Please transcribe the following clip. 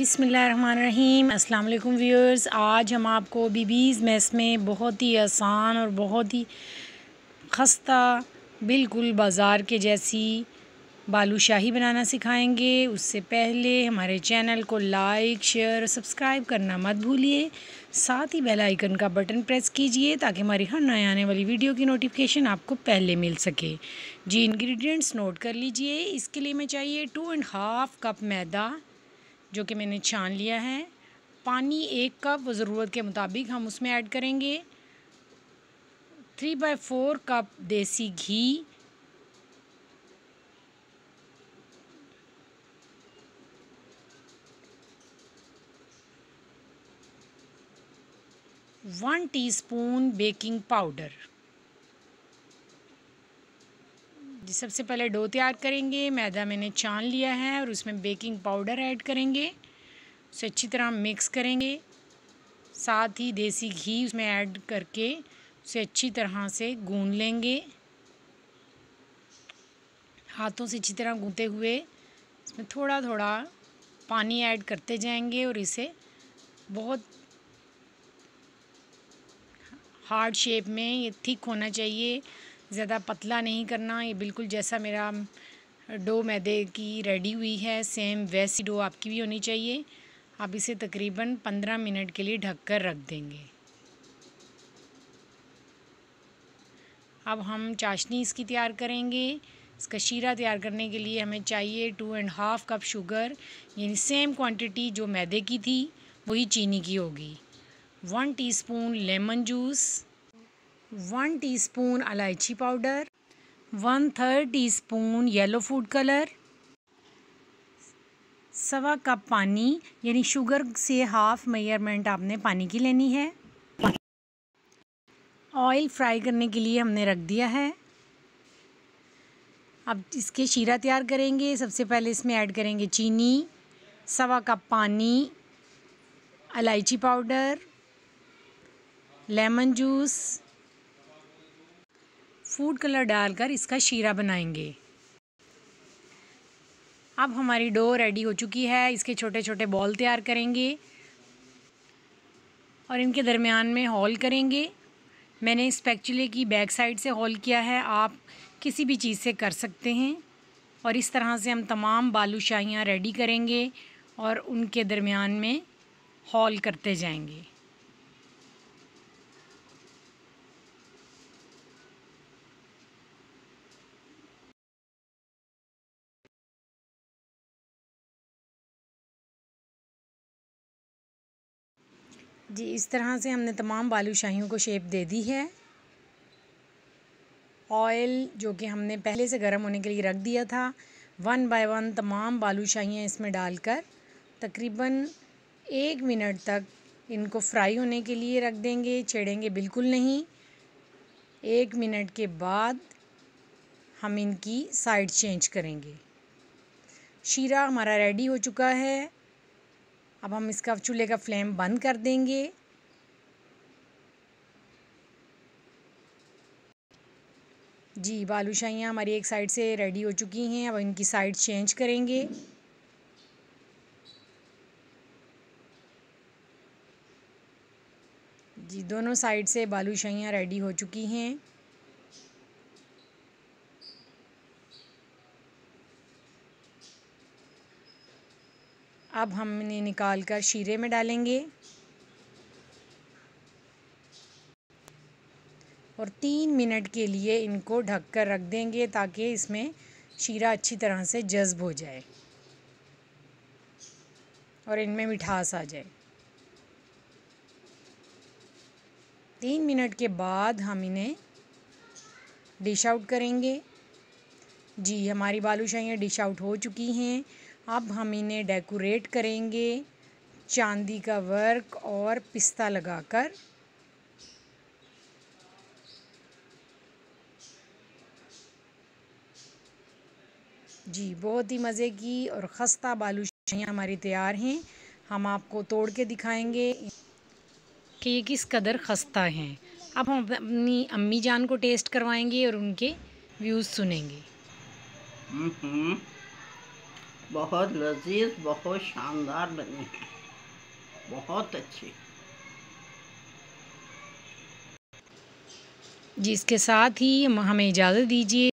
बिसमीम अस्सलाम वालेकुम व्यूअर्स आज हम आपको बीबीज़ मेस में बहुत ही आसान और बहुत ही खस्ता बिल्कुल बाज़ार के जैसी बालूशाही बनाना सिखाएंगे उससे पहले हमारे चैनल को लाइक शेयर और सब्सक्राइब करना मत भूलिए साथ ही बेल आइकन का बटन प्रेस कीजिए ताकि हमारी हर नए आने वाली वीडियो की नोटिफिकेशन आपको पहले मिल सके जी इंग्रेडिएंट्स नोट कर लीजिए इसके लिए मैं चाहिए टू एंड हाफ़ कप मैदा जो कि मैंने छान लिया है पानी एक कप ज़रूरत के मुताबिक हम उसमें ऐड करेंगे थ्री बाई फोर कप देसी घी वन टीस्पून बेकिंग पाउडर जी सबसे पहले डो तैयार करेंगे मैदा मैंने छान लिया है और उसमें बेकिंग पाउडर ऐड करेंगे उसे अच्छी तरह मिक्स करेंगे साथ ही देसी घी उसमें ऐड करके उसे अच्छी तरह से गून लेंगे हाथों से अच्छी तरह गूंते हुए इसमें थोड़ा थोड़ा पानी ऐड करते जाएंगे और इसे बहुत हार्ड शेप में ये थिक होना चाहिए ज़्यादा पतला नहीं करना ये बिल्कुल जैसा मेरा डो मैदे की रेडी हुई है सेम वैसी डो आपकी भी होनी चाहिए आप इसे तकरीबन पंद्रह मिनट के लिए ढक कर रख देंगे अब हम चाशनी इसकी तैयार करेंगे इसका शीरा तैयार करने के लिए हमें चाहिए two and half cup sugar यानी सेम क्वांटिटी जो मैदे की थी वही चीनी की होगी one teaspoon lemon juice one teaspoon इलायची powder one third teaspoon yellow food colour सवा कप पानी यानी शुगर से हाफ मेयरमेंट आपने पानी की लेनी है ऑयल फ्राई करने के लिए हमने रख दिया है अब इसके शीरा तैयार करेंगे सबसे पहले इसमें ऐड करेंगे चीनी सवा कप पानी इलायची powder lemon juice food colour डालकर इसका शीरा बनाएंगे अब हमारी डो रेडी हो चुकी है इसके छोटे छोटे बॉल तैयार करेंगे और इनके दरमियान में हॉल करेंगे मैंने इस पैक्चुले की बैक साइड से हॉल किया है आप किसी भी चीज़ से कर सकते हैं और इस तरह से हम तमाम बालूशाहियाँ रेडी करेंगे और उनके दरमियान में हॉल करते जाएंगे जी इस तरह से हमने तमाम शाहियों को शेप दे दी है ऑयल जो कि हमने पहले से गर्म होने के लिए रख दिया था वन बाय वन तमाम बालूशाहियाँ इसमें डालकर तकरीबन एक मिनट तक इनको फ्राई होने के लिए रख देंगे छेड़ेंगे बिल्कुल नहीं एक मिनट के बाद हम इनकी साइड चेंज करेंगे शीरा हमारा रेडी हो चुका है अब हम इसका चूल्हे का फ्लेम बंद कर देंगे जी बालूशाहियाँ हमारी एक साइड से रेडी हो चुकी हैं अब इनकी साइड चेंज करेंगे जी दोनों साइड से बालूशाहियाँ रेडी हो चुकी हैं अब हम इन्हें निकाल कर शीरे में डालेंगे और तीन मिनट के लिए इनको ढक कर रख देंगे ताकि इसमें शीरा अच्छी तरह से जज्ब हो जाए और इनमें मिठास आ जाए तीन मिनट के बाद हम इन्हें डिश आउट करेंगे जी हमारी बालूशाहियाँ डिश आउट हो चुकी हैं अब हम इन्हें डेकोरेट करेंगे चांदी का वर्क और पिस्ता लगाकर जी बहुत ही मज़े की और ख़स्ता शाहियाँ हमारी तैयार हैं हम आपको तोड़ के दिखाएंगे कि ये किस कदर ख़स्ता हैं अब हम अपनी अम्मी जान को टेस्ट करवाएंगे और उनके व्यूज़ सुनेंगे हम्म, हम्म। बहुत लजीज बहुत शानदार बनी है बहुत अच्छी जिसके साथ ही हमें इजाज़त दीजिए